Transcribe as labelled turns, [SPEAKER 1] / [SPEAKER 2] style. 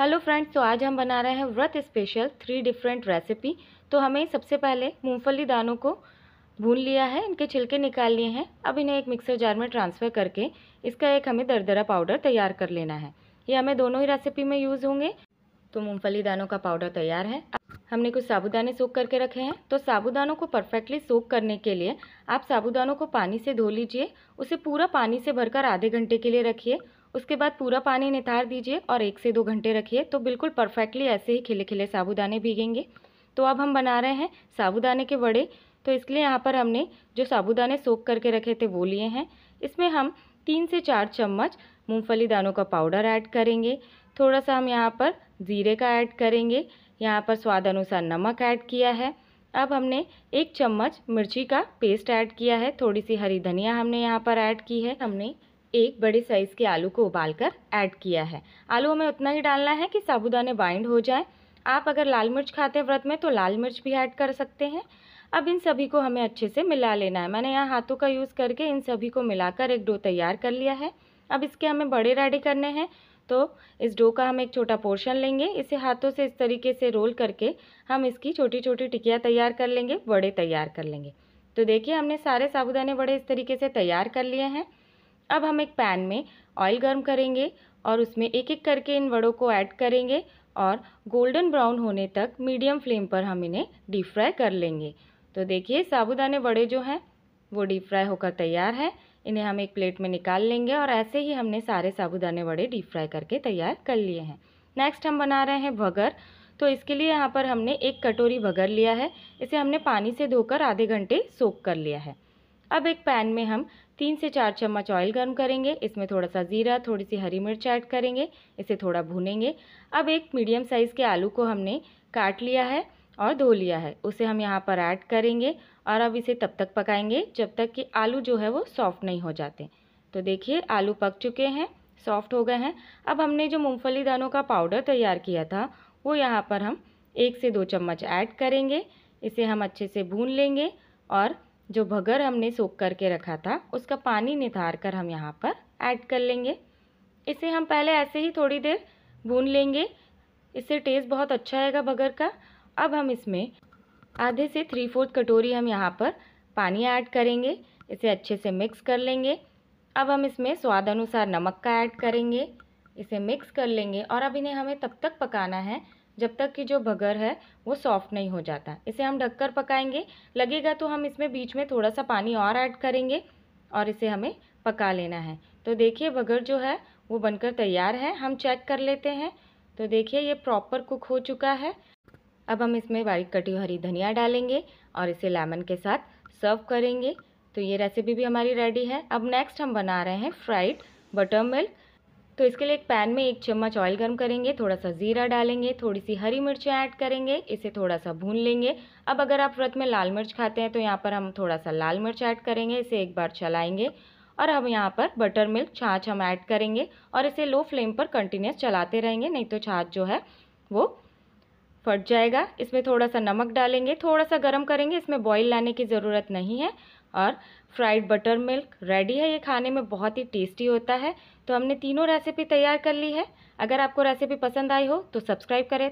[SPEAKER 1] hello friends तो आज हम बना रहे हैं व्रत स्पेशल थ्री डिफरेंट रेसिपी तो हमें सबसे पहले मूंगफली दानों को भून लिया है इनके छिलके निकाल लिए हैं अब इन्हें एक मिक्सर जार में ट्रांसफ़र करके इसका एक हमें दरदरा पाउडर तैयार कर लेना है ये हमें दोनों ही रेसिपी में यूज़ होंगे तो मूँगफली दानों का पाउडर तैयार है हमने कुछ साबुदाने सोख करके रखे हैं तो साबुदानों को परफेक्टली सोख करने के लिए आप साबुदानों को पानी से धो लीजिए उसे पूरा पानी से भरकर आधे घंटे के लिए रखिए उसके बाद पूरा पानी निथार दीजिए और एक से दो घंटे रखिए तो बिल्कुल परफेक्टली ऐसे ही खिले खिले साबूदाने भीगेंगे तो अब हम बना रहे हैं साबूदाने के बड़े तो इसके लिए यहाँ पर हमने जो साबूदाने सोख करके रखे थे वो लिए हैं इसमें हम तीन से चार चम्मच मूँगफली दानों का पाउडर ऐड करेंगे थोड़ा सा हम यहाँ पर ज़ीरे का ऐड करेंगे यहाँ पर स्वाद अनुसार नमक ऐड किया है अब हमने एक चम्मच मिर्ची का पेस्ट ऐड किया है थोड़ी सी हरी धनिया हमने यहाँ पर ऐड की है हमने एक बड़े साइज़ के आलू को उबालकर ऐड किया है आलू हमें उतना ही डालना है कि साबुदाने बाइंड हो जाए आप अगर लाल मिर्च खाते व्रत में तो लाल मिर्च भी ऐड कर सकते हैं अब इन सभी को हमें अच्छे से मिला लेना है मैंने यहाँ हाथों का यूज़ करके इन सभी को मिलाकर एक डो तैयार कर लिया है अब इसके हमें बड़े रेडी करने हैं तो इस डो का हम एक छोटा पोर्शन लेंगे इसे हाथों से इस तरीके से रोल करके हम इसकी छोटी छोटी टिकिया तैयार कर लेंगे बड़े तैयार कर लेंगे तो देखिए हमने सारे साबुदाने बड़े इस तरीके से तैयार कर लिए हैं अब हम एक पैन में ऑयल गर्म करेंगे और उसमें एक एक करके इन वड़ों को ऐड करेंगे और गोल्डन ब्राउन होने तक मीडियम फ्लेम पर हम इन्हें डीप फ्राई कर लेंगे तो देखिए साबुदाने वड़े जो हैं वो डीप फ्राई होकर तैयार है इन्हें हम एक प्लेट में निकाल लेंगे और ऐसे ही हमने सारे साबुदाने वड़े डीप फ्राई करके तैयार कर लिए हैं नेक्स्ट हम बना रहे हैं भगर तो इसके लिए यहाँ पर हमने एक कटोरी भगर लिया है इसे हमने पानी से धोकर आधे घंटे सोख कर लिया है अब एक पैन में हम तीन से चार चम्मच ऑयल गर्म करेंगे इसमें थोड़ा सा ज़ीरा थोड़ी सी हरी मिर्च ऐड करेंगे इसे थोड़ा भूनेंगे अब एक मीडियम साइज़ के आलू को हमने काट लिया है और धो लिया है उसे हम यहाँ पर ऐड करेंगे और अब इसे तब तक पकाएंगे जब तक कि आलू जो है वो सॉफ्ट नहीं हो जाते तो देखिए आलू पक चुके हैं सॉफ्ट हो गए हैं अब हमने जो मूँगफली दानों का पाउडर तैयार किया था वो यहाँ पर हम एक से दो चम्मच ऐड करेंगे इसे हम अच्छे से भून लेंगे और जो भगर हमने सोख करके रखा था उसका पानी निथार कर हम यहाँ पर ऐड कर लेंगे इसे हम पहले ऐसे ही थोड़ी देर भून लेंगे इससे टेस्ट बहुत अच्छा आएगा भगर का अब हम इसमें आधे से थ्री फोर्थ कटोरी हम यहाँ पर पानी ऐड करेंगे इसे अच्छे से मिक्स कर लेंगे अब हम इसमें स्वाद अनुसार नमक का ऐड करेंगे इसे मिक्स कर लेंगे और अब इन्हें हमें तब तक पकाना है जब तक कि जो बगर है वो सॉफ्ट नहीं हो जाता इसे हम ढककर पकाएंगे लगेगा तो हम इसमें बीच में थोड़ा सा पानी और ऐड करेंगे और इसे हमें पका लेना है तो देखिए भगर जो है वो बनकर तैयार है हम चेक कर लेते हैं तो देखिए ये प्रॉपर कुक हो चुका है अब हम इसमें बारीक कटी हरी धनिया डालेंगे और इसे लेमन के साथ सर्व करेंगे तो ये रेसिपी भी हमारी रेडी है अब नेक्स्ट हम बना रहे हैं फ्राइड बटर मिल्क तो इसके लिए एक पैन में एक चम्मच ऑयल गर्म करेंगे थोड़ा सा ज़ीरा डालेंगे थोड़ी सी हरी मिर्चें ऐड करेंगे इसे थोड़ा सा भून लेंगे अब अगर आप व्रत में लाल मिर्च खाते हैं तो यहाँ पर हम थोड़ा सा लाल मिर्च ऐड करेंगे इसे एक बार चलाएँगे और हम यहाँ पर बटर मिल्क छाछ हम ऐड करेंगे और इसे लो फ्लेम पर कंटिन्यूस चलाते रहेंगे नहीं तो छाछ जो है वो फट जाएगा इसमें थोड़ा सा नमक डालेंगे थोड़ा सा गर्म करेंगे इसमें बॉईल लाने की ज़रूरत नहीं है और फ्राइड बटर मिल्क रेडी है ये खाने में बहुत ही टेस्टी होता है तो हमने तीनों रेसिपी तैयार कर ली है अगर आपको रेसिपी पसंद आई हो तो सब्सक्राइब करें